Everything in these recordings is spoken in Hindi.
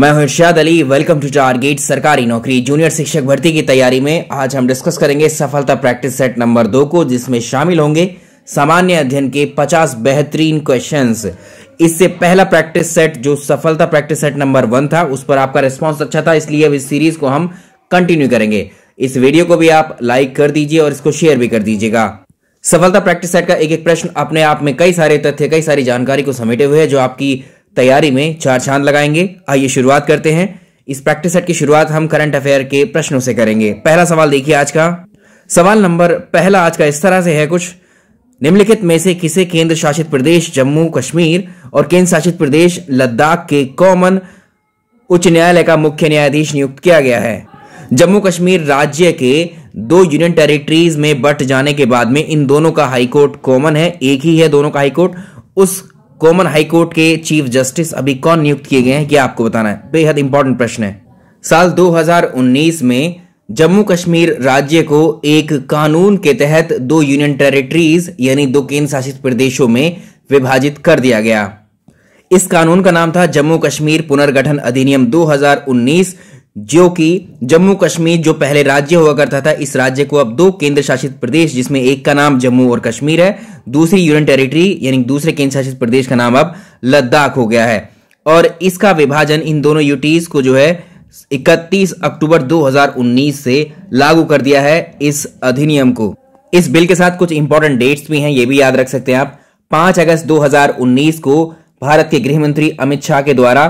मैं हूं Irshad Ali welcome to target सरकारी नौकरी जूनियर शिक्षक भर्ती की तैयारी में आज हम डिस्कस करेंगे सफलता प्रैक्टिस सेट नंबर दो को जिसमें शामिल होंगे सामान्य अध्ययन के 50 बेहतरीन क्वेश्चंस इससे पहला प्रैक्टिस सेट जो सफलता प्रैक्टिस सेट नंबर वन था उस पर आपका रिस्पॉन्स अच्छा था इसलिए अब इस सीरीज को हम कंटिन्यू करेंगे इस वीडियो को भी आप लाइक कर दीजिए और इसको शेयर भी कर दीजिएगा सफलता प्रैक्टिस सेट का एक एक प्रश्न अपने आप में कई सारे तथ्य कई सारी जानकारी को समेटे हुए है जो आपकी तैयारी में चार चांद लगाएंगे आइए शुरुआत करते हैं इस प्रैक्टिस सेट की शुरुआत हम करंट अफेयर के प्रश्नों से करेंगे पहला सवाल देखिए आज का सवाल नंबर पहला आज का इस तरह से है कुछ निम्नलिखित में से किसे केंद्र शासित प्रदेश जम्मू कश्मीर और केंद्र शासित प्रदेश लद्दाख के कॉमन उच्च न्यायालय का मुख्य न्यायाधीश नियुक्त किया गया है जम्मू कश्मीर राज्य के दो यूनियन टेरिटरीज में बट जाने के बाद में इन दोनों का हाईकोर्ट कॉमन है एक ही है दोनों का हाईकोर्ट उस कॉमन हाईकोर्ट के चीफ जस्टिस अभी कौन नियुक्त किए गए हैं ये आपको बताना है बेहद इंपॉर्टेंट प्रश्न है साल 2019 में जम्मू कश्मीर राज्य को एक कानून के तहत दो यूनियन टेरिटरीज यानी दो केंद्र शासित प्रदेशों में विभाजित कर दिया गया इस कानून का नाम था जम्मू कश्मीर पुनर्गठन अधिनियम 2019 जो कि जम्मू कश्मीर जो पहले राज्य हुआ करता था इस राज्य को अब दो केंद्र शासित प्रदेश जिसमें एक का नाम जम्मू और कश्मीर है दूसरी यूनियन टेरिटरी यानी दूसरे केंद्र शासित प्रदेश का नाम अब लद्दाख हो गया है और इसका विभाजन इन दोनों यूटीज को जो है 31 अक्टूबर 2019 से लागू कर दिया है इस अधिनियम को इस बिल के साथ कुछ इंपॉर्टेंट डेट्स भी हैं ये भी याद रख सकते हैं आप 5 अगस्त 2019 को भारत के गृह मंत्री अमित शाह के द्वारा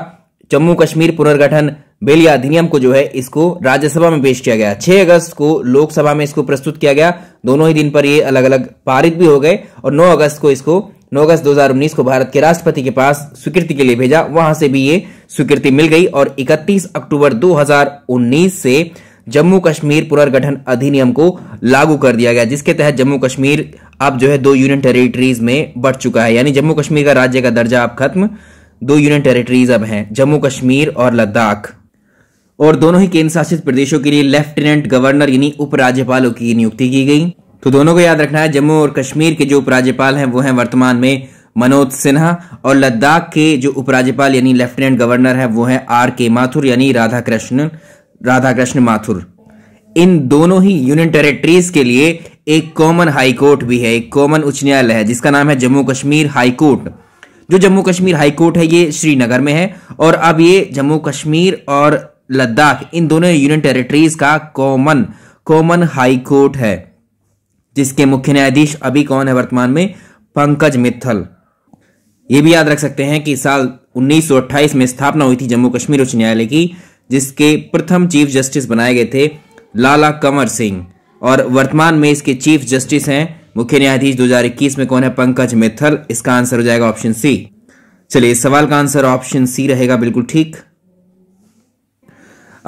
जम्मू कश्मीर पुनर्गठन बेल या अधिनियम को जो है इसको राज्यसभा में पेश किया गया 6 अगस्त को लोकसभा में इसको प्रस्तुत किया गया दोनों ही दिन पर ये अलग अलग पारित भी हो गए और 9 अगस्त को इसको 9 अगस्त 2019 को भारत के राष्ट्रपति के पास स्वीकृति के लिए भेजा वहां से भी ये स्वीकृति मिल गई और 31 अक्टूबर 2019 से जम्मू कश्मीर पुनर्गठन अधिनियम को लागू कर दिया गया जिसके तहत जम्मू कश्मीर अब जो है दो यूनियन टेरिटरीज में बढ़ चुका है यानी जम्मू कश्मीर का राज्य का दर्जा अब खत्म दो यूनियन टेरिटरीज अब हैं जम्मू कश्मीर और लद्दाख और दोनों ही केंद्र शासित प्रदेशों के लिए लेफ्टिनेंट गवर्नर यानी उपराज्यपालों की नियुक्ति की गई तो दोनों को याद रखना है जम्मू और कश्मीर के जो उपराज्यपाल हैं वो हैं वर्तमान में मनोज सिन्हा और लद्दाख के जो उपराज्यपाल यानी लेफ्टिनेंट गवर्नर है वो हैं आर के माथुर यानी राधा कृष्ण राधा कृष्ण माथुर इन दोनों ही यूनियन टेरिटरीज के लिए एक कॉमन हाई कोर्ट भी है एक कॉमन उच्च न्यायालय है जिसका नाम है जम्मू कश्मीर हाई कोर्ट जो जम्मू कश्मीर हाई कोर्ट है ये श्रीनगर में है और अब ये जम्मू कश्मीर और लद्दाख इन दोनों यूनियन टेरिटरीज का कॉमन कॉमन हाई कोर्ट है जिसके मुख्य न्यायाधीश अभी कौन है वर्तमान में पंकज मित्थल ये भी याद रख सकते हैं कि साल 1928 में स्थापना हुई थी जम्मू कश्मीर उच्च न्यायालय की जिसके प्रथम चीफ जस्टिस बनाए गए थे लाला कंवर सिंह और वर्तमान में इसके चीफ जस्टिस हैं मुख्य न्यायाधीश 2021 में कौन है पंकज मित्थल इसका आंसर हो जाएगा ऑप्शन सी चलिए इस सवाल का आंसर ऑप्शन सी रहेगा बिल्कुल ठीक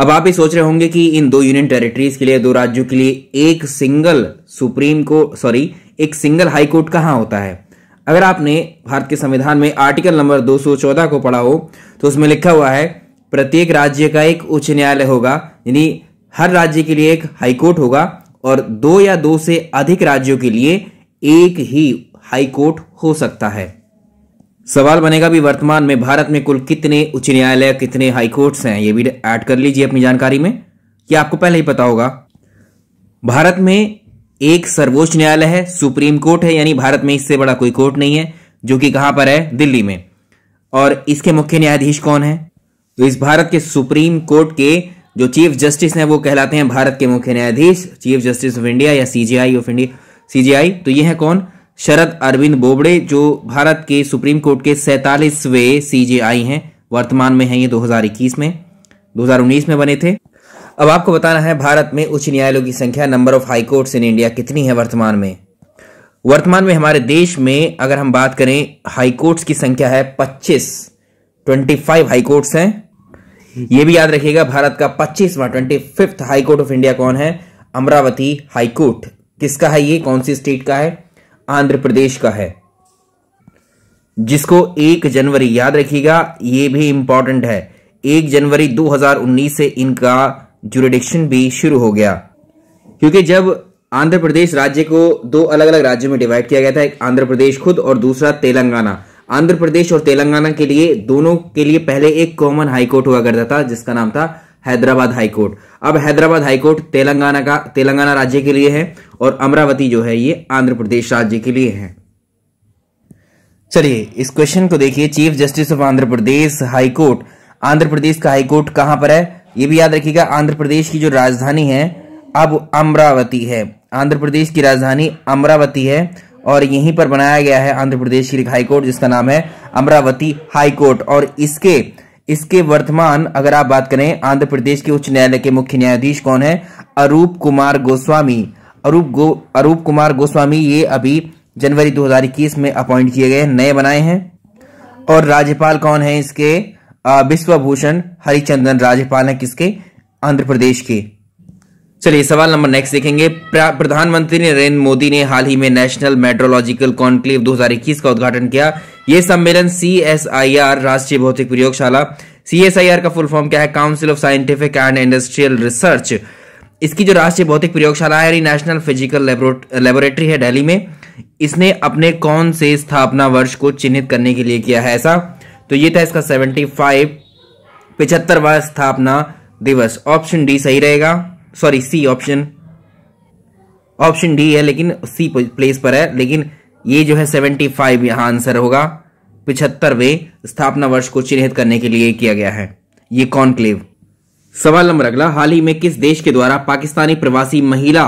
अब आप ही सोच रहे होंगे कि इन दो यूनियन टेरिटरीज के लिए दो राज्यों के लिए एक सिंगल सुप्रीम को सॉरी एक सिंगल हाई कोर्ट कहाँ होता है अगर आपने भारत के संविधान में आर्टिकल नंबर 214 को पढ़ा हो तो उसमें लिखा हुआ है प्रत्येक राज्य का एक उच्च न्यायालय होगा यानी हर राज्य के लिए एक हाई कोर्ट होगा और दो या दो से अधिक राज्यों के लिए एक ही हाई कोर्ट हो सकता है सवाल बनेगा भी वर्तमान में भारत में कुल कितने उच्च न्यायालय कितने हाईकोर्ट्स हैं ये भी ऐड कर लीजिए अपनी जानकारी में यह आपको पहले ही पता होगा भारत में एक सर्वोच्च न्यायालय है सुप्रीम कोर्ट है यानी भारत में इससे बड़ा कोई कोर्ट नहीं है जो कि कहां पर है दिल्ली में और इसके मुख्य न्यायाधीश कौन है तो इस भारत के सुप्रीम कोर्ट के जो चीफ जस्टिस हैं वो कहलाते हैं भारत के मुख्य न्यायाधीश चीफ जस्टिस ऑफ इंडिया या सीजीआई ऑफ इंडिया सीजीआई तो ये है कौन शरद अरविंद बोबड़े जो भारत के सुप्रीम कोर्ट के सैतालीसवें सीजेआई हैं वर्तमान में हैं ये 2021 में 2019 में बने थे अब आपको बताना है भारत में उच्च न्यायालयों की संख्या number of high courts in India कितनी है वर्तमान में वर्तमान में हमारे देश में अगर हम बात करें हाई कोर्ट्स की संख्या है 25 25 हाई कोर्ट्स हैं ये भी याद रखिएगा भारत का 25वां 25th high court of India कौन है अमरावती हाई कोर्ट किसका है ये कौन सी स्टेट का है आंध्र प्रदेश का है जिसको एक जनवरी याद रखिएगा ये भी इंपॉर्टेंट है एक जनवरी 2019 से इनका जुरिडिक्शन भी शुरू हो गया क्योंकि जब आंध्र प्रदेश राज्य को दो अलग अलग राज्यों में डिवाइड किया गया था एक आंध्र प्रदेश खुद और दूसरा तेलंगाना आंध्र प्रदेश और तेलंगाना के लिए दोनों के लिए पहले एक कॉमन हाईकोर्ट हुआ करता था जिसका नाम था हैदराबाद हाईकोर्ट अब हैदराबाद हाईकोर्ट तेलंगाना का तेलंगाना राज्य के लिए है और अमरावती जो है ये आंध्र प्रदेश राज्य के लिए है चलिए इस क्वेश्चन को देखिए chief justice of Andhra Pradesh high court Andhra Pradesh का हाईकोर्ट कहां पर है ये भी याद रखिएगा आंध्र प्रदेश की जो राजधानी है अब अमरावती है आंध्र प्रदेश की राजधानी अमरावती है और यहीं पर बनाया गया है आंध्र प्रदेश की हाईकोर्ट जिसका नाम है अमरावती हाईकोर्ट और इसके इसके वर्तमान अगर आप बात करें आंध्र प्रदेश के उच्च न्यायालय के मुख्य न्यायाधीश कौन है अरूप कुमार गोस्वामी अरूप गो अरूप कुमार गोस्वामी ये अभी जनवरी 2021 में अपॉइंट किए गए नए बनाए हैं और राज्यपाल कौन है इसके विश्वभूषण हरिचंदन राज्यपाल है किसके आंध्र प्रदेश के चलिए सवाल नंबर नेक्स्ट देखेंगे प्रधानमंत्री नरेंद्र मोदी ने हाल ही में नेशनल मेट्रोलॉजिकल कॉन्क्लेव 2021 का उद्घाटन किया यह सम्मेलन सी राष्ट्रीय भौतिक प्रयोगशाला सी का फुल फॉर्म क्या है council of scientific and industrial research इसकी जो राष्ट्रीय भौतिक प्रयोगशाला है नेशनल फिजिकल लेबोरेटरी है दिल्ली में इसने अपने कौन से स्थापना वर्ष को चिन्हित करने के लिए किया है ऐसा तो ये था इसका सेवेंटी फाइव पिछहत्तरवा स्थापना दिवस ऑप्शन डी सही रहेगा sorry C option option D है लेकिन सी प्लेस पर है लेकिन ये जो है सेवेंटी फाइव यहाँ आंसर होगा पिछहत्तरवे स्थापना वर्ष को चिन्हित करने के लिए किया गया है ये कॉन्क्लेव सवाल नंबर अगला हाल ही में किस देश के द्वारा पाकिस्तानी प्रवासी महिला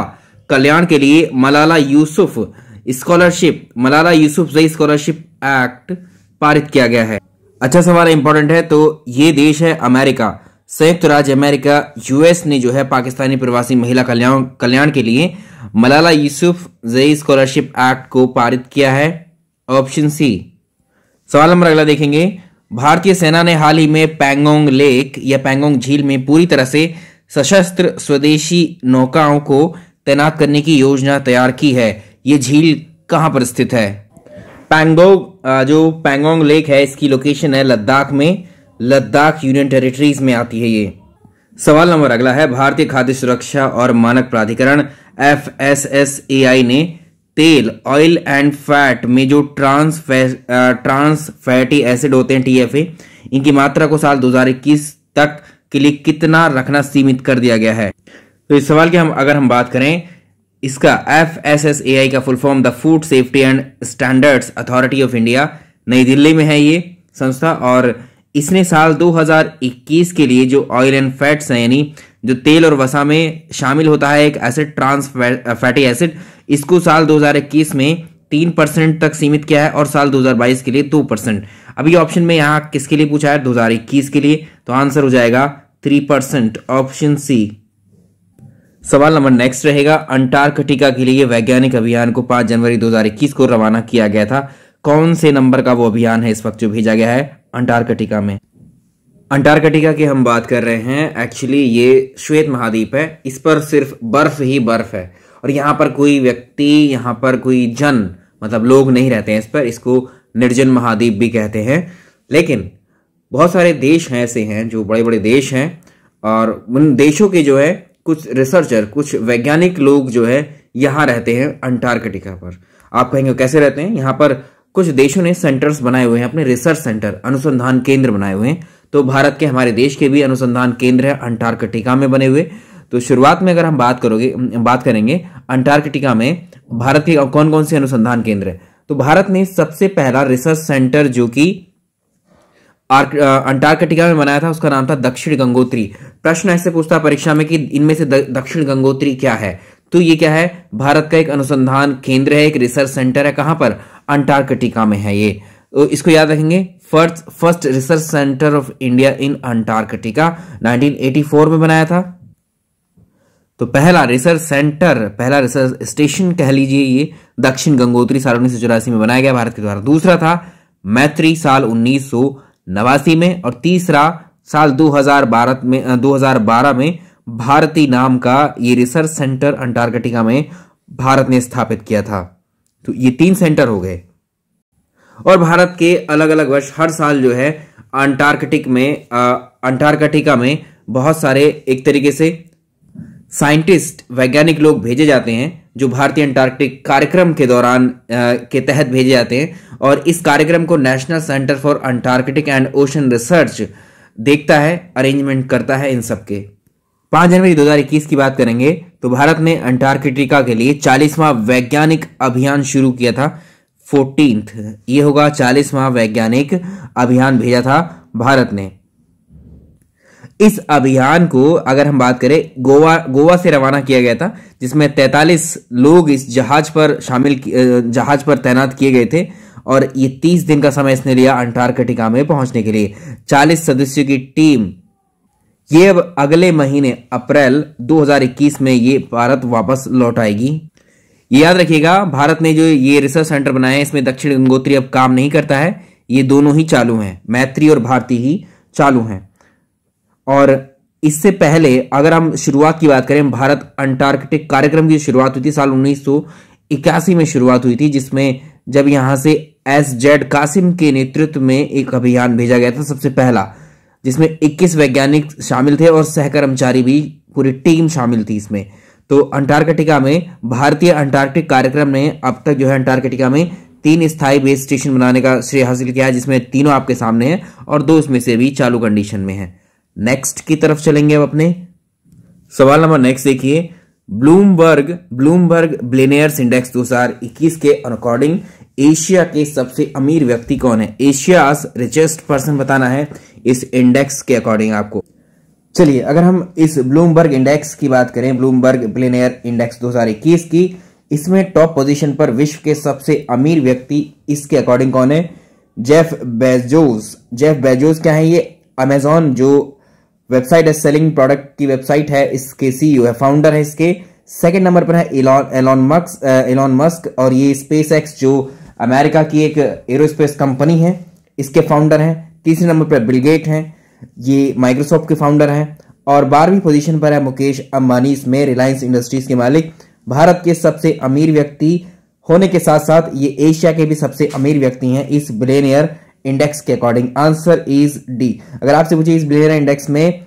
कल्याण के लिए मलाला यूसुफ स्कॉलरशिप मलाला जई स्कॉलरशिप एक्ट पारित किया गया है अच्छा सवाल इंपॉर्टेंट है तो ये देश है अमेरिका संयुक्त राज्य अमेरिका यूएस ने जो है पाकिस्तानी प्रवासी महिला कल्याण कल्याण के लिए मलाला यूसुफ जई स्कॉलरशिप एक्ट को पारित किया है ऑप्शन सी सवाल नंबर अगला देखेंगे भारतीय सेना ने हाल ही में पैंगोंग लेक या पैंगोंग झील में पूरी तरह से सशस्त्र स्वदेशी नौकाओं को तैनात करने की योजना तैयार की है ये झील कहां पर स्थित है पैंगोंग जो पैंगोंग लेक है इसकी लोकेशन है लद्दाख में लद्दाख यूनियन टेरिटरीज में आती है ये सवाल नंबर अगला है भारतीय खाद्य सुरक्षा और मानक प्राधिकरण एफ ने तेल ऑयल एंड फैट में जो ट्रांस ट्रांस फैटी एसिड होते हैं टीएफए इनकी मात्रा को साल 2021 तक के लिए कितना रखना सीमित कर दिया गया है तो इस सवाल की हम अगर हम बात करें इसका F S S A I का full form the food safety and standards authority of India नई दिल्ली में है ये संस्था और इसने साल 2021 के लिए जो ऑयल एंड फैट्स हैं यानी जो तेल और वसा में शामिल होता है एक एसिड ट्रांस फैटी एसिड इसको साल 2021 में तीन परसेंट तक सीमित किया है और साल 2022 के लिए दो परसेंट अभी ऑप्शन में यहाँ किसके लिए पूछा है 2021 के लिए तो आंसर हो जाएगा थ्री परसेंट ऑप्शन सी सवाल नंबर नेक्स्ट रहेगा अंटार्कटिका के लिए वैज्ञानिक अभियान को पांच जनवरी 2021 को रवाना किया गया था कौन से नंबर का वो अभियान है इस वक्त जो भेजा गया है अंटार्कटिका में अंटार्कटिका की हम बात कर रहे हैं एक्चुअली ये श्वेत महाद्वीप है इस पर सिर्फ बर्फ ही बर्फ है और यहाँ पर कोई व्यक्ति यहाँ पर कोई जन मतलब लोग नहीं रहते हैं इस पर इसको निर्जन महाद्वीप भी कहते हैं लेकिन बहुत सारे देश हैं ऐसे हैं जो बड़े बड़े देश हैं और उन देशों के जो है कुछ रिसर्चर कुछ वैज्ञानिक लोग जो है यहाँ रहते हैं अंटार्कटिका पर आप कहेंगे कैसे रहते हैं यहाँ पर कुछ देशों ने सेंटर्स बनाए हुए हैं अपने रिसर्च सेंटर अनुसंधान केंद्र बनाए हुए हैं तो भारत के हमारे देश के भी अनुसंधान केंद्र है अंटार्कटिका में बने हुए तो शुरुआत में अगर हम बात करोगे बात करेंगे अंटार्कटिका में भारत के कौन कौन से अनुसंधान केंद्र है तो भारत ने सबसे पहला रिसर्च सेंटर जो कि अंटार्कटिका में बनाया था उसका नाम था दक्षिण गंगोत्री प्रश्न ऐसे पूछता परीक्षा में कि इनमें से दक्षिण गंगोत्री क्या है तो ये क्या है भारत का एक अनुसंधान केंद्र है एक रिसर्च सेंटर है कहां पर अंटार्कटिका में है ये तो इसको याद रखेंगे first first research centre of India in Antarctica 1984 में बनाया था तो पहला रिसर्च सेंटर पहला रिसर्च स्टेशन कह लीजिए ये दक्षिण गंगोत्री साल उन्नीस में बनाया गया भारत के द्वारा दूसरा था मैत्री साल उन्नीस में और तीसरा साल 2012 में 2012 में भारती नाम का ये रिसर्च सेंटर अंटार्कटिका में भारत ने स्थापित किया था तो ये तीन सेंटर हो गए और भारत के अलग अलग वर्ष हर साल जो है अंटार्कटिक में अंटार्कटिका में बहुत सारे एक तरीके से साइंटिस्ट वैज्ञानिक लोग भेजे जाते हैं जो भारतीय अंटार्कटिक कार्यक्रम के दौरान आ, के तहत भेजे जाते हैं और इस कार्यक्रम को national centre for Antarctic and ocean research देखता है अरेंजमेंट करता है इन सब के पांच जनवरी 2021 की बात करेंगे तो भारत ने अंटार्कटिका के लिए चालीसवां वैज्ञानिक अभियान शुरू किया था फोर्टीन ये होगा चालीसवां वैज्ञानिक अभियान भेजा था भारत ने इस अभियान को अगर हम बात करें गोवा गोवा से रवाना किया गया था जिसमें 43 लोग इस जहाज पर शामिल जहाज पर तैनात किए गए थे और ये 30 दिन का समय इसने लिया अंटार्कटिका में पहुंचने के लिए 40 सदस्यों की टीम ये अब अगले महीने अप्रैल 2021 में ये भारत वापस लौट आएगी ये याद रखिएगा भारत ने जो ये रिसर्च सेंटर है इसमें दक्षिण गंगोत्री अब काम नहीं करता है ये दोनों ही चालू हैं मैत्री और भारती ही चालू हैं और इससे पहले अगर हम शुरुआत की बात करें भारत अंटार्कटिक कार्यक्रम की शुरुआत हुई थी साल उन्नीस इक्यासी में शुरुआत हुई थी जिसमें जब यहां से एस जेड कासिम के नेतृत्व में एक अभियान भेजा गया था सबसे पहला जिसमें 21 वैज्ञानिक शामिल थे और सहकर्मचारी भी पूरी टीम शामिल थी इसमें तो अंटार्कटिका में भारतीय अंटार्कटिक कार्यक्रम ने अब तक जो है अंटार्कटिका में तीन स्थायी बेस स्टेशन बनाने का श्रेय हासिल किया है जिसमें तीनों आपके सामने हैं और दो इसमें से भी चालू कंडीशन में है नेक्स्ट की तरफ चलेंगे अब अपने सवाल नंबर नेक्स्ट देखिए ब्लूमबर्ग ब्लूमबर्ग ब्लेनियर्स इंडेक्स 2021 के अकॉर्डिंग एशिया के सबसे अमीर व्यक्ति कौन है एशिया रिचेस्ट पर्सन बताना है इस इंडेक्स के अकॉर्डिंग आपको चलिए अगर हम इस ब्लूमबर्ग इंडेक्स की बात करें ब्लूमबर्ग प्लेनियर इंडेक्स 2021 की इसमें टॉप पोजीशन पर विश्व के सबसे अमीर व्यक्ति इसके अकॉर्डिंग कौन है जेफ बेजोस जेफ बेजोस क्या है ये अमेजोन जो वेबसाइट है सेलिंग प्रोडक्ट की वेबसाइट है इसके सीईओ e है फाउंडर है इसके सेकंड नंबर पर है Elon Elon Musk Elon Musk और ये स्पेस जो अमेरिका की एक एरोस्पेस कंपनी है इसके फाउंडर हैं तीसरे नंबर पर बिलगेट हैं ये माइक्रोसॉफ्ट के फाउंडर हैं और बारहवीं पोजीशन पर है मुकेश अंबानी इसमें रिलायंस इंडस्ट्रीज के मालिक भारत के सबसे अमीर व्यक्ति होने के साथ साथ ये एशिया के भी सबसे अमीर व्यक्ति हैं इस ब्लेनियर इंडेक्स के अकॉर्डिंग आंसर इज डी अगर आपसे पूछे इस ब्लेनियर इंडेक्स में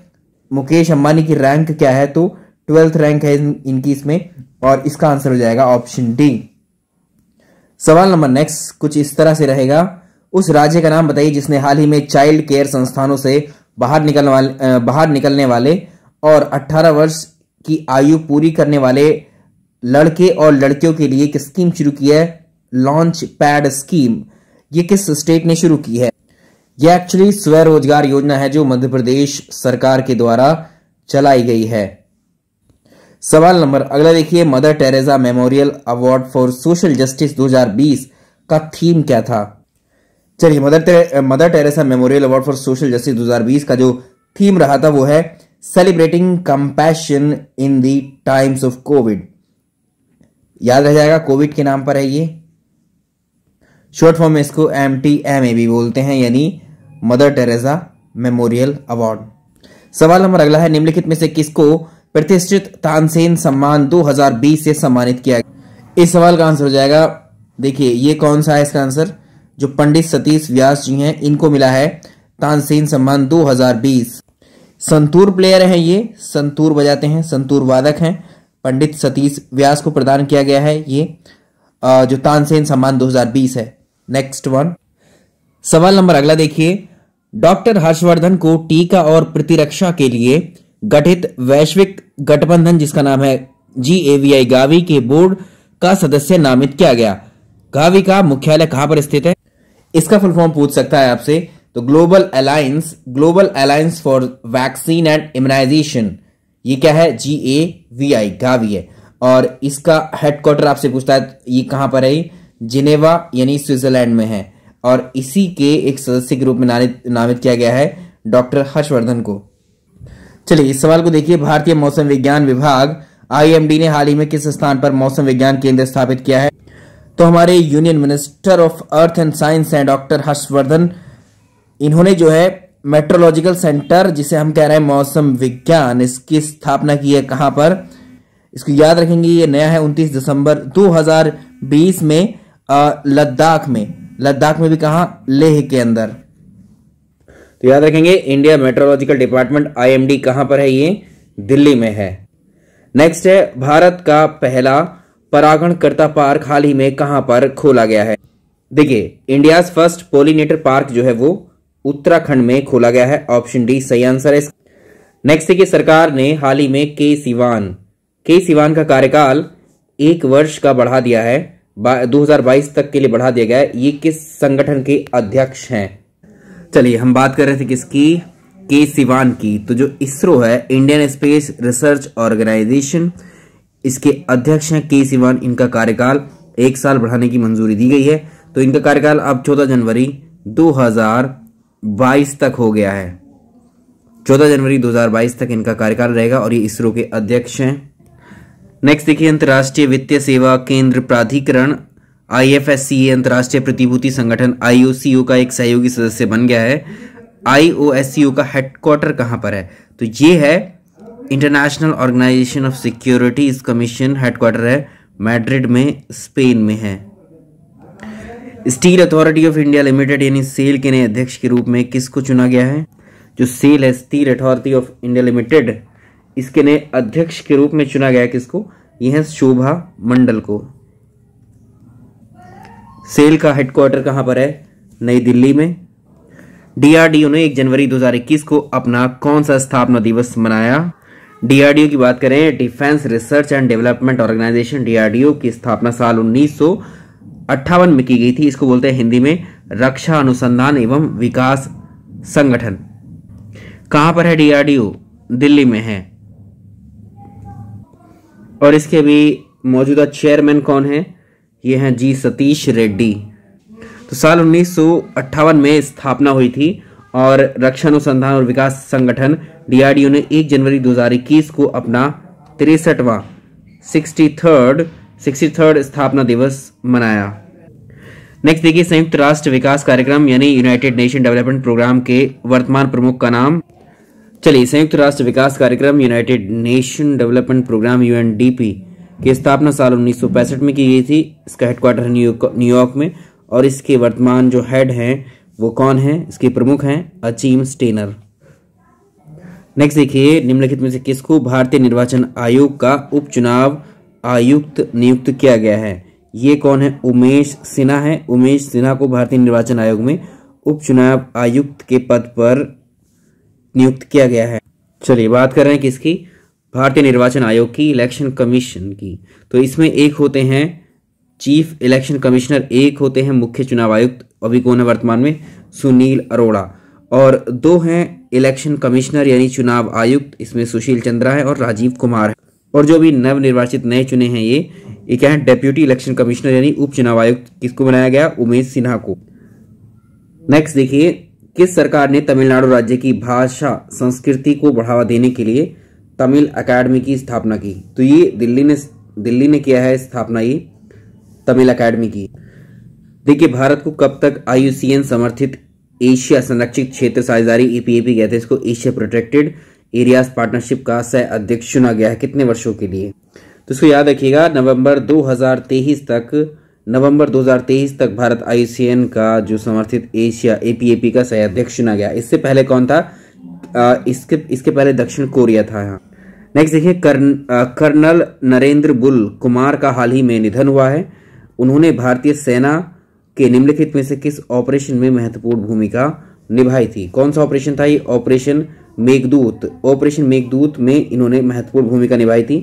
मुकेश अंबानी की रैंक क्या है तो ट्वेल्थ रैंक है इनकी इसमें और इसका आंसर हो जाएगा ऑप्शन डी सवाल नंबर नेक्स्ट कुछ इस तरह से रहेगा उस राज्य का नाम बताइए जिसने हाल ही में चाइल्ड केयर संस्थानों से बाहर निकलने वाले बाहर निकलने वाले और 18 वर्ष की आयु पूरी करने वाले लड़के और लड़कियों के लिए एक स्कीम शुरू की है लॉन्च पैड स्कीम ये किस स्टेट ने शुरू की है ये एक्चुअली स्वरोजगार योजना है जो मध्य प्रदेश सरकार के द्वारा चलाई गई है सवाल नंबर अगला देखिए mother Teresa memorial award for social justice 2020 का थीम क्या था चलिए मदर तेरे, mother Teresa memorial award for social justice 2020 का जो थीम रहा था वो है celebrating compassion in the times of Covid याद रह जाएगा कोविड के नाम पर है ये शॉर्ट फॉर्म में इसको एम टी एम ए भी बोलते हैं यानी मदर टेरेसा मेमोरियल अवार्ड सवाल नंबर अगला है निम्नलिखित में से किसको प्रतिष्ठित तानसेन सम्मान 2020 से सम्मानित किया गया इस सवाल का आंसर हो जाएगा देखिए ये कौन सा है इसका आंसर जो पंडित सतीश व्यास जी हैं इनको मिला है तानसेन सम्मान 2020 संतूर प्लेयर हैं ये संतूर बजाते हैं संतूर वादक हैं पंडित सतीश व्यास को प्रदान किया गया है ये जो तानसेन सम्मान 2020 है नेक्स्ट वन सवाल नंबर अगला देखिए डॉक्टर हर्षवर्धन को टीका और प्रतिरक्षा के लिए गठित वैश्विक गठबंधन जिसका नाम है जी आई गावी के बोर्ड का सदस्य नामित किया गया गावी का मुख्यालय कहां पर स्थित है इसका फुल फॉर्म पूछ सकता है आपसे तो global alliance global alliance for vaccine and immunisation ये क्या है जी ए वी आई गावी है और इसका हेडक्वार्टर आपसे पूछता है ये कहां पर है जिनेवा यानी स्विट्जरलैंड में है और इसी के एक सदस्य के रूप में नामित किया गया है डॉक्टर हर्षवर्धन को चलिए इस सवाल को देखिए भारतीय मौसम विज्ञान विभाग आईएमडी ने हाल ही में किस स्थान पर मौसम विज्ञान केंद्र स्थापित किया है तो हमारे union minister of earth and science हैं डॉक्टर हर्षवर्धन इन्होंने जो है मेट्रोलॉजिकल सेंटर जिसे हम कह रहे हैं मौसम विज्ञान इसकी स्थापना की है कहाँ पर इसको याद रखेंगे ये नया है 29 दिसंबर 2020 में लद्दाख में लद्दाख में भी कहा लेह के अंदर तो याद रखेंगे इंडिया मेट्रोलॉजिकल डिपार्टमेंट आईएमडी कहां पर है ये दिल्ली में है नेक्स्ट है भारत का पहला परागणकर्ता पार्क हाल ही में कहां पर खोला गया है देखिए इंडिया फर्स्ट पोलिनेटर पार्क जो है वो उत्तराखंड में खोला गया है ऑप्शन डी सही आंसर है नेक्स्ट देखिए सरकार ने हाल ही में के सिवान के सिवान का कार्यकाल एक वर्ष का बढ़ा दिया है 2022 तक के लिए बढ़ा दिया गया है ये किस संगठन के अध्यक्ष हैं चलिए हम बात कर रहे थे किसकी के सिवान की तो जो इसरो है इंडियन स्पेस रिसर्च ऑर्गेनाइजेशन इसके अध्यक्ष हैं के सिवान इनका कार्यकाल एक साल बढ़ाने की मंजूरी दी गई है तो इनका कार्यकाल अब 14 जनवरी 2022 तक हो गया है 14 जनवरी 2022 तक इनका कार्यकाल रहेगा और ये इसरो के अध्यक्ष हैं नेक्स्ट देखिए अंतर्राष्ट्रीय वित्तीय सेवा केंद्र प्राधिकरण आईएफएससी अंतर्राष्ट्रीय प्रतिभूति संगठन आईओसीयू का एक सहयोगी सदस्य बन गया है आईओएससीयू का हेडक्वार्टर कहाँ पर है तो ये है international organisation of securities commission headquarter है मैड्रिड में स्पेन में है steel authority of India limited यानी सेल के नए अध्यक्ष के रूप में किसको चुना गया है जो सेल है steel authority of India limited इसके नए अध्यक्ष के रूप में चुना गया किसको यह है शोभा मंडल को सेल का हेडक्वार्टर कहाँ पर है नई दिल्ली में डीआरडीओ ने 1 जनवरी 2021 को अपना कौन सा स्थापना दिवस मनाया डीआरडीओ की बात करें defence research and development organisation DRDO की स्थापना साल उन्नीस में की गई थी इसको बोलते हैं हिंदी में रक्षा अनुसंधान एवं विकास संगठन कहां पर है डीआरडीओ दिल्ली में है और इसके भी मौजूदा चेयरमैन कौन है ये हैं जी सतीश रेड्डी तो साल उन्नीस में स्थापना हुई थी और रक्षा अनुसंधान और विकास संगठन डी ने एक जनवरी दो को अपना तिरसठवा सिक्सटी थर्ड सिक्सटी थर्ड स्थापना दिवस मनाया नेक्स्ट देखिए संयुक्त राष्ट्र विकास कार्यक्रम यानी यूनाइटेड नेशन डेवलपमेंट प्रोग्राम के वर्तमान प्रमुख का नाम चलिए संयुक्त राष्ट्र विकास कार्यक्रम united nation development programme UNDP की स्थापना साल उन्नीस में की गई थी इसका हेडक्वार्टर है न्यूयॉर्क में और इसके वर्तमान जो हेड हैं वो कौन है इसके प्रमुख हैं अचीम स्टेनर नेक्स्ट देखिए निम्नलिखित में से किसको भारतीय निर्वाचन आयोग का उपचुनाव आयुक्त नियुक्त किया गया है ये कौन है उमेश सिन्हा है उमेश सिन्हा को भारतीय निर्वाचन आयोग में उपचुनाव आयुक्त के पद पर नियुक्त किया गया है चलिए बात कर रहे हैं किसकी भारतीय निर्वाचन आयोग की इलेक्शन कमीशन की तो इसमें एक होते हैं चीफ इलेक्शन कमिश्नर एक होते हैं मुख्य चुनाव आयुक्त अभी कौन है वर्तमान में सुनील अरोड़ा और दो हैं इलेक्शन कमिश्नर यानी चुनाव आयुक्त इसमें सुशील चंद्रा है और राजीव कुमार है और जो भी नवनिर्वाचित नए चुने हैं ये ये क्या है डेप्यूटी इलेक्शन कमिश्नर यानी उप चुनाव आयुक्त किसको बनाया गया उमेश सिन्हा को नेक्स्ट देखिए किस सरकार ने तमिलनाडु राज्य की भाषा संस्कृति को बढ़ावा देने के लिए तमिल अकेडमी की स्थापना की तो ये दिल्ली ने दिल्ली ने किया है स्थापना ये तमिल अकेडमी की देखिए भारत को कब तक आई समर्थित एशिया संरक्षित क्षेत्र साझेदारी ईपीएपी e कहते हैं इसको एशिया प्रोटेक्टेड एरियाज पार्टनरशिप का सह अध्यक्ष चुना गया है कितने वर्षों के लिए तो इसको याद रखिएगा नवंबर 2023 तक नवंबर 2023 तक भारत आईसीएन का जो समर्थित एशिया एपीएपी e का सह अध्यक्ष चुना गया इससे पहले कौन था आ, इसके इसके पहले दक्षिण कोरिया था यहाँ नेक्स्ट देखिए कर्नल नरेंद्र बुल कुमार का हाल ही में निधन हुआ है उन्होंने भारतीय सेना के निम्नलिखित में से किस ऑपरेशन में महत्वपूर्ण भूमिका निभाई थी कौन सा ऑपरेशन था ये ऑपरेशन मेघदूत ऑपरेशन मेघदूत में इन्होंने महत्वपूर्ण भूमिका निभाई थी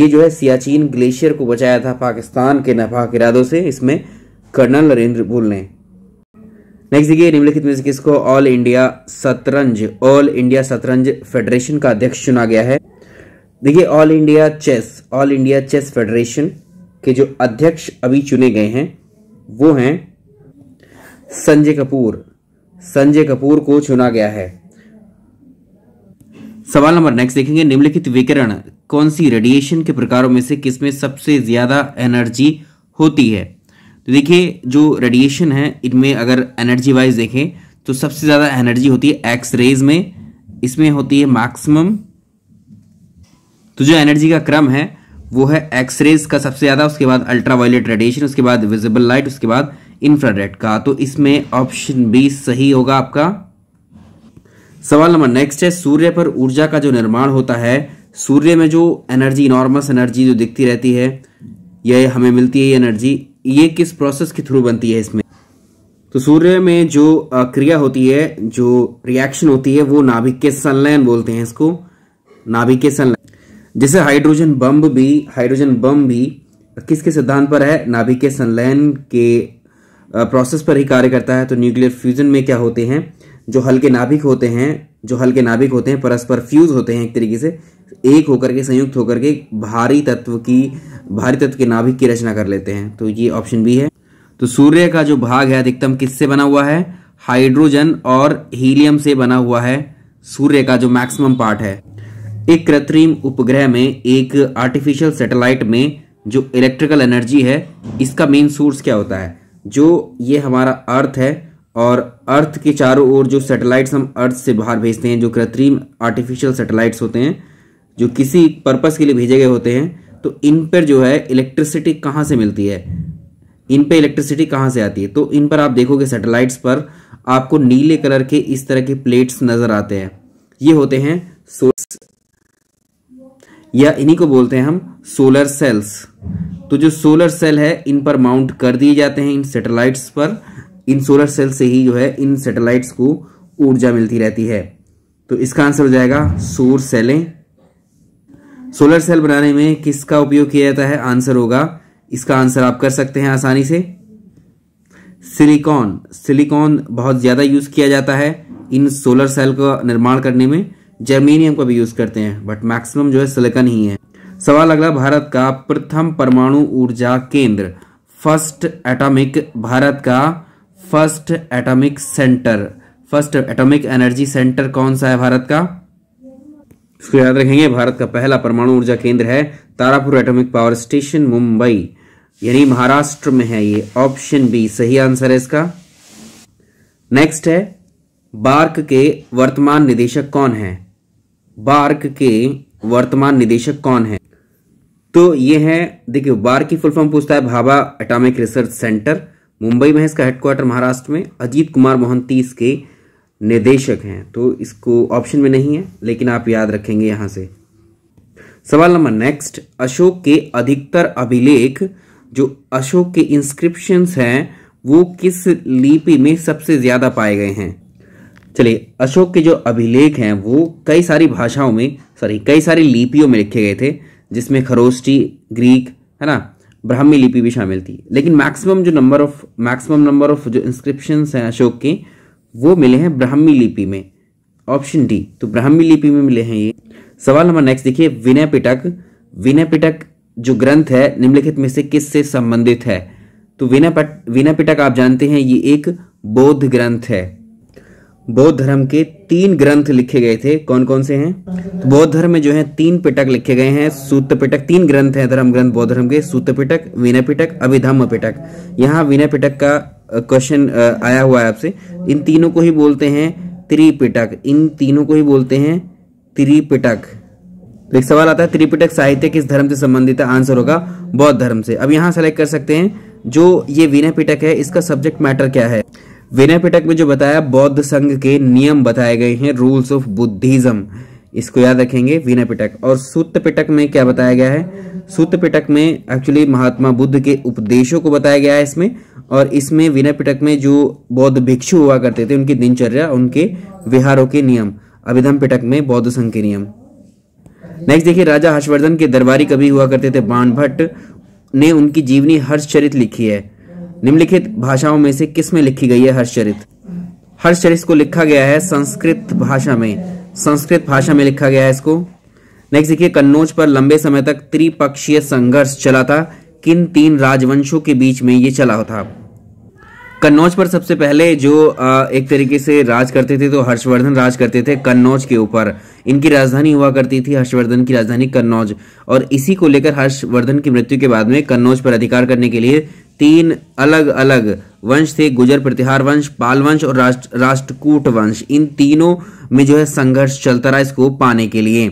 ये जो है सियाचिन ग्लेशियर को बचाया था पाकिस्तान के नफाक इरादों से इसमें कर्नल नरेंद्र बुल ने नेक्स्ट देखिए निम्नलिखित में से किसको ऑल इंडिया शतरंज ऑल इंडिया शतरंज फेडरेशन का अध्यक्ष चुना गया है देखिए all India chess all India chess federation के जो अध्यक्ष अभी चुने गए हैं वो हैं संजय कपूर संजय कपूर को चुना गया है सवाल नंबर नेक्स्ट देखेंगे निम्नलिखित विकिरण कौन सी रेडिएशन के प्रकारों में से किसमें सबसे ज़्यादा एनर्जी होती है तो देखिए जो रेडिएशन है इनमें अगर एनर्जी वाइज देखें तो सबसे ज़्यादा एनर्जी होती है एक्स रेज में इसमें होती है मैक्सिमम तो जो एनर्जी का क्रम है वो है एक्स रेज का सबसे ज़्यादा उसके बाद अल्ट्रावायलेट रेडिएशन उसके बाद विजिबल लाइट उसके बाद इंफ्रारेड का तो इसमें ऑप्शन बी सही होगा आपका सवाल नंबर नेक्स्ट है सूर्य पर ऊर्जा का जो निर्माण होता है सूर्य में जो एनर्जी नॉर्मस एनर्जी जो दिखती रहती है यह हमें मिलती है ये एनर्जी ये किस प्रोसेस के थ्रू बनती है इसमें तो सूर्य में जो क्रिया होती है जो रिएक्शन होती है वो नाभिक के संलयन बोलते हैं इसको नाभिक के संलयन जैसे हाइड्रोजन बम भी हाइड्रोजन बम भी किसके सिद्धांत पर है नाभिक के संलयन के प्रोसेस पर ही कार्य करता है तो न्यूक्लियर फ्यूजन में क्या होते हैं जो हल्के नाभिक होते हैं जो हल्के नाभिक होते हैं परस्पर फ्यूज होते हैं एक तरीके से एक होकर के संयुक्त होकर के भारी तत्व की भारी तत्व के नाभिक की रचना कर लेते हैं तो ये ऑप्शन बी है तो सूर्य का जो भाग है अधिकतम किससे बना हुआ है हाइड्रोजन और हीलियम से बना हुआ है सूर्य का जो मैक्सिमम पार्ट है एक कृत्रिम उपग्रह में एक आर्टिफिशियल सैटेलाइट में जो इलेक्ट्रिकल एनर्जी है इसका मेन सोर्स क्या होता है जो ये हमारा अर्थ है और अर्थ के चारों ओर जो सैटेलाइट्स हम अर्थ से बाहर भेजते हैं जो कृत्रिम आर्टिफिशियल सैटेलाइट्स होते हैं जो किसी पर्पस के लिए भेजे गए होते हैं तो इन पर जो है इलेक्ट्रिसिटी कहाँ से मिलती है इन पर इलेक्ट्रिसिटी कहाँ से आती है तो इन पर आप देखोगे सैटेलाइट्स पर आपको नीले कलर के इस तरह के प्लेट्स नज़र आते हैं ये होते हैं सोर्स या इन्हीं को बोलते हैं हम सोलर सेल्स तो जो सोलर सेल है इन पर माउंट कर दिए जाते हैं इन सैटेलाइट्स पर इन सोलर सेल से ही जो है इन सैटेलाइट्स को ऊर्जा मिलती रहती है तो इसका आंसर हो जाएगा सोर सेलें सोलर सेल बनाने में किसका उपयोग किया जाता है आंसर होगा इसका आंसर आप कर सकते हैं आसानी से सिलिकॉन सिलिकॉन बहुत ज़्यादा यूज़ किया जाता है इन सोलर सेल का निर्माण करने में जर्मेनियम का भी यूज़ करते हैं बट मैक्सिमम जो है सिलिकन ही है सवाल अगला भारत का प्रथम परमाणु ऊर्जा केंद्र फर्स्ट एटॉमिक भारत का first atomic centre first atomic energy centre कौन सा है भारत का इसको याद रखेंगे भारत का पहला परमाणु ऊर्जा केंद्र है Tarapur atomic power station Mumbai यानी महाराष्ट्र में है ये ऑप्शन बी सही आंसर है इसका नेक्स्ट है बार्क के वर्तमान निदेशक कौन है बार्क के वर्तमान निदेशक कौन है तो ये है देखिए बार की फुल फॉर्म पूछता है Bhabha atomic research centre Mumbai में इसका हेडक्वार्टर महाराष्ट्र में अजीत कुमार मोहंती इसके निदेशक हैं तो इसको ऑप्शन में नहीं है लेकिन आप याद रखेंगे यहाँ से सवाल नंबर नेक्स्ट अशोक के अधिकतर अभिलेख जो अशोक के इंस्क्रिप्शंस हैं वो किस लिपि में सबसे ज्यादा पाए गए हैं चलिए अशोक के जो अभिलेख हैं वो कई सारी भाषाओं में सॉरी कई सारी लिपियों में लिखे गए थे जिसमें खरोस्टी ग्रीक है ना ब्राह्मी लिपि भी शामिल थी लेकिन मैक्सिमम जो number of maximum number of जो इंस्क्रिप्शन हैं अशोक के वो मिले हैं ब्राह्मी लिपि में ऑप्शन डी तो ब्राह्मी लिपि में मिले हैं ये सवाल नंबर नेक्स्ट देखिए विनय पिटक विनय पिटक जो ग्रंथ है निम्नलिखित में से किस से संबंधित है तो विनय पट विनय पिटक आप जानते हैं ये एक बौद्ध ग्रंथ है बौद्ध धर्म के तीन ग्रंथ लिखे गए थे कौन कौन से हैं तो बौद्ध धर्म में जो है तीन पिटक लिखे गए हैं सूत्र पिटक तीन ग्रंथ हैं धर्म ग्रंथ बौद्ध धर्म के सूत्र पिटक विनय पिटक अभिधम्म पिटक यहाँ विनय पिटक का क्वेश्चन आया हुआ है आपसे इन तीनों को ही बोलते हैं त्रिपिटक इन तीनों को ही बोलते हैं त्रिपिटक तो एक सवाल आता है त्रिपिटक साहित्य किस धर्म से संबंधित है आंसर होगा बौद्ध धर्म से अब यहाँ सेलेक्ट कर सकते हैं जो ये विनय पिटक है इसका सब्जेक्ट मैटर क्या है विनय पिटक में जो बताया बौद्ध संघ के नियम बताए गए हैं रूल्स ऑफ बुद्धिज्म इसको याद रखेंगे विनय पिटक और सूत्र पिटक में क्या बताया गया है सूत्र पिटक में एक्चुअली महात्मा बुद्ध के उपदेशों को बताया गया है इसमें और इसमें विनय पिटक में जो बौद्ध भिक्षु हुआ करते थे उनकी दिनचर्या उनके विहारों के नियम अभिधम पिटक में बौद्ध संघ के नियम नेक्स्ट देखिए राजा हर्षवर्धन के दरबारी कभी हुआ करते थे बाण भट्ट ने उनकी जीवनी हर्षचरित लिखी है निम्नलिखित भाषाओं में से किस में लिखी गई है हर्षचरित हर्षचरित को लिखा गया है संस्कृत भाषा में संस्कृत भाषा में लिखा गया है इसको नेक्स्ट देखिए कन्नौज पर लंबे समय तक त्रिपक्षीय संघर्ष चला था किन तीन राजवंशों के बीच में ये चला था कन्नौज पर सबसे पहले जो एक तरीके से राज करते थे तो हर्षवर्धन राज करते थे कन्नौज के ऊपर इनकी राजधानी हुआ करती थी हर्षवर्धन की राजधानी कन्नौज और इसी को लेकर हर्षवर्धन की मृत्यु के बाद में कन्नौज पर अधिकार करने के लिए तीन अलग अलग वंश थे गुजर प्रतिहार वंश पाल वंश और राष्ट्र राष्ट्रकूट वंश इन तीनों में जो है संघर्ष चलता रहा इसको पाने के लिए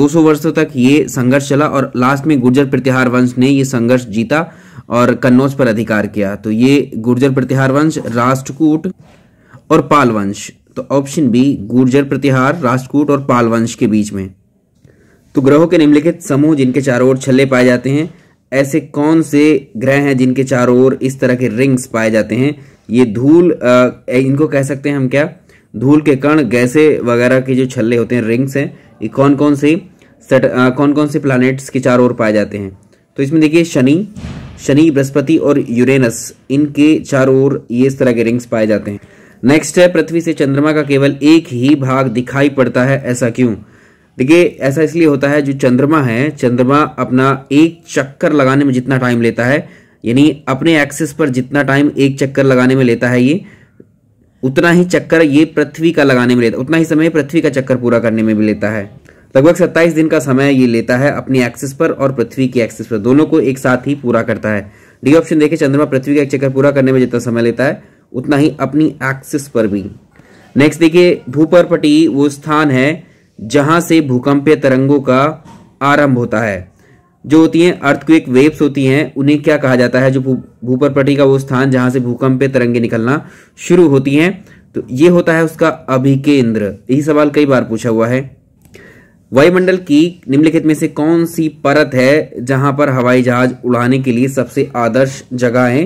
200 वर्षों तक ये संघर्ष चला और लास्ट में गुर्जर प्रतिहार वंश ने ये संघर्ष जीता और कन्नौज पर अधिकार किया तो ये गुर्जर प्रतिहार वंश राष्ट्रकूट और पाल वंश तो ऑप्शन बी गुर्जर प्रतिहार राष्ट्रकूट और पाल वंश के बीच में तो ग्रहों के निम्नलिखित समूह जिनके चारों ओर छल्ले पाए जाते हैं ऐसे कौन से ग्रह हैं जिनके चारों ओर इस तरह के रिंग्स पाए जाते हैं ये धूल आ, इनको कह सकते हैं हम क्या धूल के कण गैसे वगैरह के जो छल्ले होते हैं रिंग्स हैं ये कौन कौन से सट आ, कौन कौन से प्लानिट्स के चारों ओर पाए जाते हैं तो इसमें देखिए शनि शनि बृहस्पति और यूरेनस इनके चारों ओर ये इस तरह के रिंग्स पाए जाते हैं नेक्स्ट है पृथ्वी से चंद्रमा का केवल एक ही भाग दिखाई पड़ता है ऐसा क्यों देखिए ऐसा इसलिए होता है जो चंद्रमा है चंद्रमा अपना एक चक्कर लगाने में जितना टाइम लेता है यानी अपने एक्सिस पर जितना टाइम एक चक्कर लगाने में लेता है ये उतना ही चक्कर ये पृथ्वी का लगाने में लेता उतना ही समय पृथ्वी का चक्कर पूरा करने में भी लेता है लगभग 27 दिन का समय ये लेता है अपनी एक्सिस पर और पृथ्वी की एक्सिस पर दोनों को एक साथ ही पूरा करता है डी ऑप्शन देखिए चंद्रमा पृथ्वी का एक चक्कर पूरा करने में जितना समय लेता है उतना ही अपनी एक्सिस पर भी नेक्स्ट देखिए भूपरपटी वो स्थान है जहाँ से भूकंपीय तरंगों का आरंभ होता है जो होती हैं अर्थक्विक वेव्स होती हैं उन्हें क्या कहा जाता है जो भूपर पट्टी का वो स्थान जहाँ से भूकंपीय तरंगे निकलना शुरू होती हैं तो ये होता है उसका अभिकेंद्र यही सवाल कई बार पूछा हुआ है वायुमंडल की निम्नलिखित में से कौन सी परत है जहां पर हवाई जहाज उड़ाने के लिए सबसे आदर्श जगह है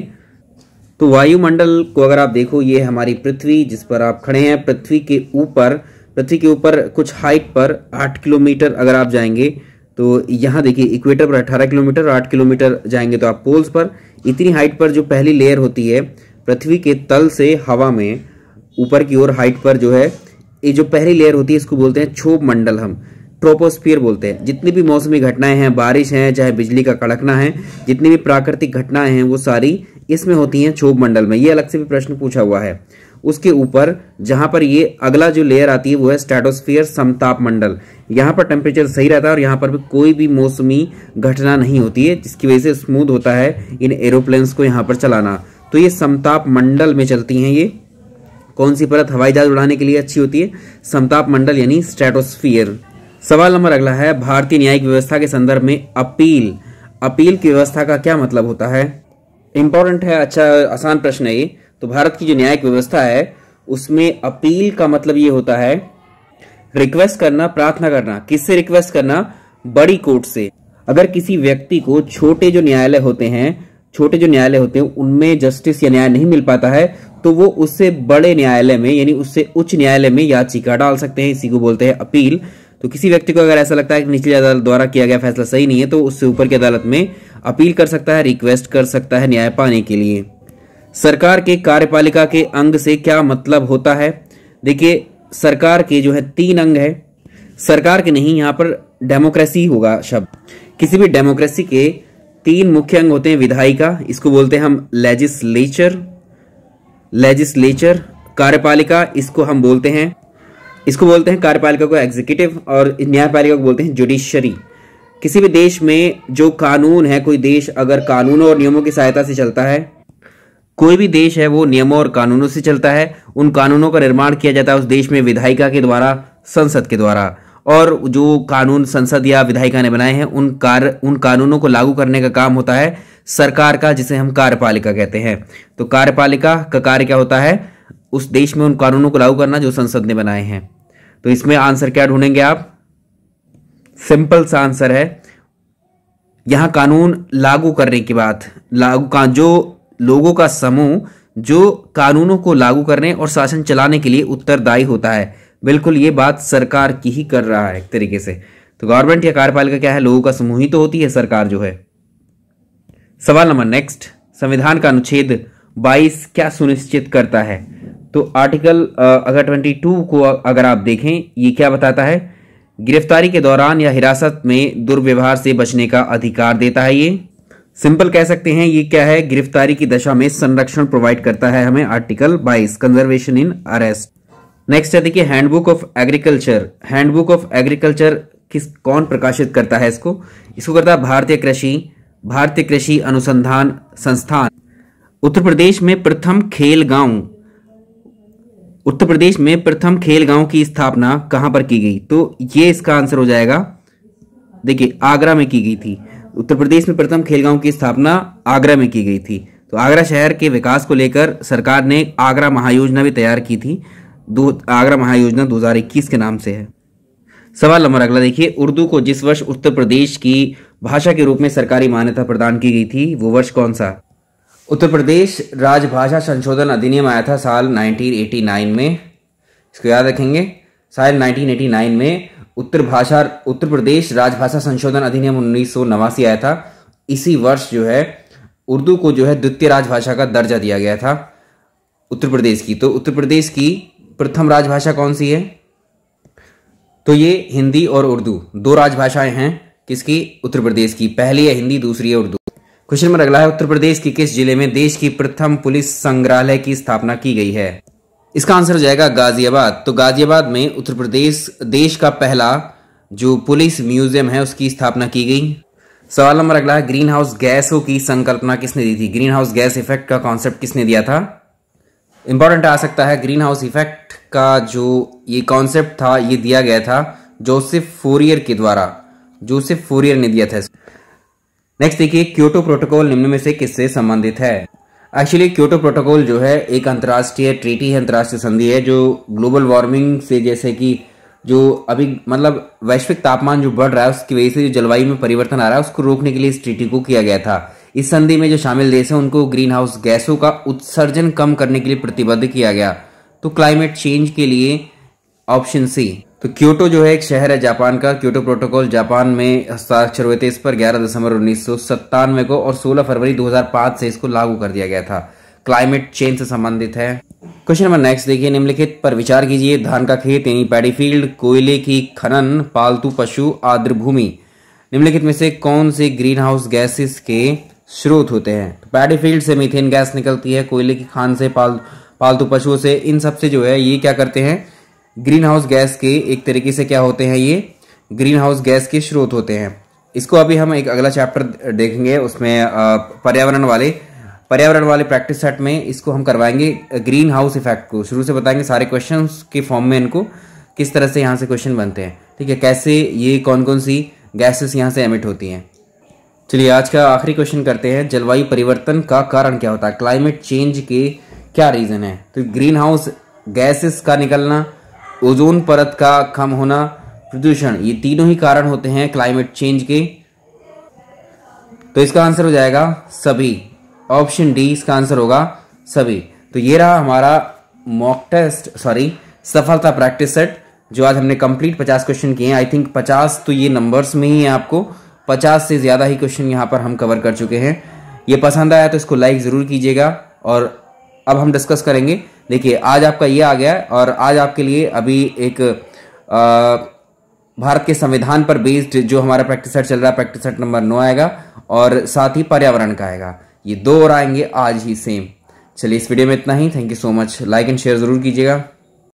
तो वायुमंडल को अगर आप देखो ये हमारी पृथ्वी जिस पर आप खड़े हैं पृथ्वी के ऊपर पृथ्वी के ऊपर कुछ हाइट पर आठ किलोमीटर अगर आप जाएंगे तो यहाँ देखिए इक्वेटर पर अठारह किलोमीटर और आठ किलोमीटर जाएंगे तो आप पोल्स पर इतनी हाइट पर जो पहली लेयर होती है पृथ्वी के तल से हवा में ऊपर की ओर हाइट पर जो है ये जो पहली लेयर होती है इसको बोलते हैं छोप मंडल हम ट्रोपोस्फियर बोलते हैं जितनी भी मौसमी घटनाएं हैं बारिश हैं चाहे बिजली का कड़कना है जितनी भी प्राकृतिक घटनाएं हैं वो सारी इसमें होती हैं छोप मंडल में ये अलग से भी प्रश्न पूछा हुआ है उसके ऊपर जहां पर ये अगला जो लेयर आती है वो है स्टेटोस्फियर समताप मंडल यहाँ पर टेम्परेचर सही रहता है और यहाँ पर भी कोई भी मौसमी घटना नहीं होती है जिसकी वजह से स्मूथ होता है इन एरोप्लेन्स को यहाँ पर चलाना तो ये समताप मंडल में चलती हैं ये कौन सी परत हवाई जहाज उड़ाने के लिए अच्छी होती है समताप मंडल यानी स्टेटोस्फियर सवाल नंबर अगला है भारतीय न्यायिक व्यवस्था के संदर्भ में अपील अपील की व्यवस्था का क्या मतलब होता है इंपॉर्टेंट है अच्छा आसान प्रश्न है ये तो भारत की जो न्यायिक व्यवस्था है उसमें अपील का मतलब ये होता है रिक्वेस्ट करना प्रार्थना करना किससे रिक्वेस्ट करना बड़ी कोर्ट से अगर किसी व्यक्ति को छोटे जो न्यायालय होते हैं छोटे जो न्यायालय होते हैं उनमें जस्टिस या न्याय नहीं मिल पाता है तो वो उससे बड़े न्यायालय में यानी उससे उच्च न्यायालय में याचिका डाल सकते हैं इसी को बोलते हैं अपील तो किसी व्यक्ति को अगर ऐसा लगता है कि निचली अदालत द्वारा किया गया फैसला सही नहीं है तो उससे ऊपर की अदालत में अपील कर सकता है रिक्वेस्ट कर सकता है न्याय पाने के लिए सरकार के कार्यपालिका के अंग से क्या मतलब होता है देखिए सरकार के जो है तीन अंग है सरकार के नहीं यहाँ पर डेमोक्रेसी होगा शब्द किसी भी डेमोक्रेसी के तीन मुख्य अंग होते हैं विधायिका इसको बोलते हैं हम लेजिस्लेचर लेजिस्लेचर कार्यपालिका इसको हम बोलते हैं इसको बोलते हैं कार्यपालिका को एग्जीक्यूटिव और न्यायपालिका को बोलते हैं जुडिशरी किसी भी देश में जो कानून है कोई देश अगर कानूनों और नियमों की सहायता से चलता है कोई भी देश है वो नियमों और कानूनों से चलता है उन कानूनों का निर्माण किया जाता है उस देश में विधायिका के द्वारा संसद के द्वारा और जो कानून संसद या विधायिका ने बनाए हैं उन कार्य उन कानूनों को लागू करने का काम होता है सरकार का जिसे हम कार्यपालिका कहते हैं तो कार्यपालिका का कार्य क्या होता है उस देश में उन कानूनों को लागू करना जो संसद ने बनाए हैं तो इसमें आंसर क्या ढूंढेंगे आप सिंपल सा आंसर है यहां कानून लागू करने की बात लागू का जो लोगों का समूह जो कानूनों को लागू करने और शासन चलाने के लिए उत्तरदायी होता है बिल्कुल ये बात सरकार की ही कर रहा है एक तरीके से तो गवर्नमेंट या कार्यपालिका क्या है लोगों का समूह ही तो होती है सरकार जो है सवाल नंबर नेक्स्ट संविधान का अनुच्छेद 22 क्या सुनिश्चित करता है तो आर्टिकल अगर 22 को अगर आप देखें ये क्या बताता है गिरफ्तारी के दौरान या हिरासत में दुर्व्यवहार से बचने का अधिकार देता है ये सिंपल कह सकते हैं ये क्या है गिरफ्तारी की दशा में संरक्षण प्रोवाइड करता है हमें article 22 conservation in arrest next है देखिए handbook of agriculture handbook of agriculture किस कौन प्रकाशित करता है इसको इसको करता है भारतीय कृषि भारतीय कृषि अनुसंधान संस्थान उत्तर प्रदेश में प्रथम खेल गांव उत्तर प्रदेश में प्रथम खेल गांव की स्थापना कहां पर की गई तो ये इसका आंसर हो जाएगा देखिए आगरा में की गई थी उत्तर प्रदेश में प्रथम खेलगांव की स्थापना आगरा में की गई थी तो आगरा शहर के विकास को लेकर सरकार ने आगरा महायोजना भी तैयार की थी दो आगरा महायोजना इक्कीस के नाम से है सवाल नंबर अगला देखिए उर्दू को जिस वर्ष उत्तर प्रदेश की भाषा के रूप में सरकारी मान्यता प्रदान की गई थी वो वर्ष कौन सा उत्तर प्रदेश राजभाषा संशोधन अधिनियम आया था साल 1989 में इसको याद रखेंगे साल 1989 में उत्तर भाषा उत्तर प्रदेश राजभाषा संशोधन अधिनियम उन्नीस आया था इसी वर्ष जो है उर्दू को जो है द्वितीय राजभाषा का दर्जा दिया गया था उत्तर प्रदेश की तो उत्तर प्रदेश की प्रथम राजभाषा कौन सी है तो ये हिंदी और उर्दू दो राजभाषाएं हैं किसकी उत्तर प्रदेश की पहली है हिंदी दूसरी है उर्दू क्वेश्चन नंबर अगला है उत्तर प्रदेश के किस जिले में देश की प्रथम पुलिस संग्रहालय की स्थापना की गई है इसका आंसर हो जाएगा गाजियाबाद तो गाजियाबाद में उत्तर प्रदेश देश का पहला जो पुलिस म्यूजियम है उसकी स्थापना की गई सवाल नंबर अगला है ग्रीन हाउस गैसों की संकल्पना किसने दी थी ग्रीन हाउस गैस इफेक्ट का कॉन्सेप्ट किसने दिया था इंपॉर्टेंट आ सकता है ग्रीन हाउस इफेक्ट का जो ये कॉन्सेप्ट था ये दिया गया था जोसेफ फोरियर के द्वारा जोसेफ फोरियर ने दिया था नेक्स्ट देखिए क्योटो प्रोटोकॉल निम्न में से किससे संबंधित है एक्चुअली क्योटो प्रोटोकॉल जो है एक अंतर्राष्ट्रीय ट्रीटी है अंतर्राष्ट्रीय संधि है जो ग्लोबल वार्मिंग से जैसे कि जो अभी मतलब वैश्विक तापमान जो बढ़ रहा है उसकी वजह से जो जलवायु में परिवर्तन आ रहा है उसको रोकने के लिए इस ट्रीटी को किया गया था इस संधि में जो शामिल देश हैं उनको ग्रीन हाउस गैसों का उत्सर्जन कम करने के लिए प्रतिबद्ध किया गया तो क्लाइमेट चेंज के लिए ऑप्शन सी तो क्योटो जो है एक शहर है जापान का क्योटो प्रोटोकॉल जापान में हस्ताक्षर हुए थे इस पर 11 दिसंबर उन्नीस को और 16 फरवरी 2005 से इसको लागू कर दिया गया था क्लाइमेट चेंज से संबंधित है क्वेश्चन नंबर नेक्स्ट देखिए निम्नलिखित पर विचार कीजिए धान का खेत यानी पैडी फील्ड कोयले की खनन पालतू पशु आर्द्र भूमि निम्नलिखित में से कौन से ग्रीन हाउस गैसेस के स्रोत होते हैं तो पैडी फील्ड से मीथेन गैस निकलती है कोयले की खान से पाल पालतू पशुओं से इन सब से जो है ये क्या करते हैं ग्रीन हाउस गैस के एक तरीके से क्या होते हैं ये ग्रीन हाउस गैस के स्रोत होते हैं इसको अभी हम एक अगला चैप्टर देखेंगे उसमें पर्यावरण वाले पर्यावरण वाले प्रैक्टिस सेट में इसको हम करवाएंगे ग्रीन हाउस इफेक्ट को शुरू से बताएंगे सारे क्वेश्चन के फॉर्म में इनको किस तरह से यहाँ से क्वेश्चन बनते हैं ठीक है कैसे ये कौन कौन सी गैसेस यहाँ से एमिट होती हैं चलिए आज का आखिरी क्वेश्चन करते हैं जलवायु परिवर्तन का कारण क्या होता है क्लाइमेट चेंज के क्या रीज़न है तो ग्रीन हाउस गैसेस का निकलना ओजोन परत का कम होना प्रदूषण ये तीनों ही कारण होते हैं क्लाइमेट चेंज के तो इसका आंसर हो जाएगा सभी ऑप्शन डी इसका आंसर होगा सभी तो ये रहा हमारा मॉक टेस्ट सॉरी सफलता प्रैक्टिस सेट जो आज हमने कंप्लीट पचास क्वेश्चन किए हैं आई थिंक पचास तो ये नंबर्स में ही है आपको पचास से ज़्यादा ही क्वेश्चन यहाँ पर हम कवर कर चुके हैं ये पसंद आया तो इसको लाइक ज़रूर कीजिएगा और अब हम डिस्कस करेंगे देखिए आज आपका ये आ गया और आज आपके लिए अभी एक आ, भारत के संविधान पर बेस्ड जो हमारा प्रैक्टिस सेट चल रहा है प्रैक्टिस सेट नंबर नौ आएगा और साथ ही पर्यावरण का आएगा ये दो और आएंगे आज ही सेम चलिए इस वीडियो में इतना ही thank you so much like and share जरूर कीजिएगा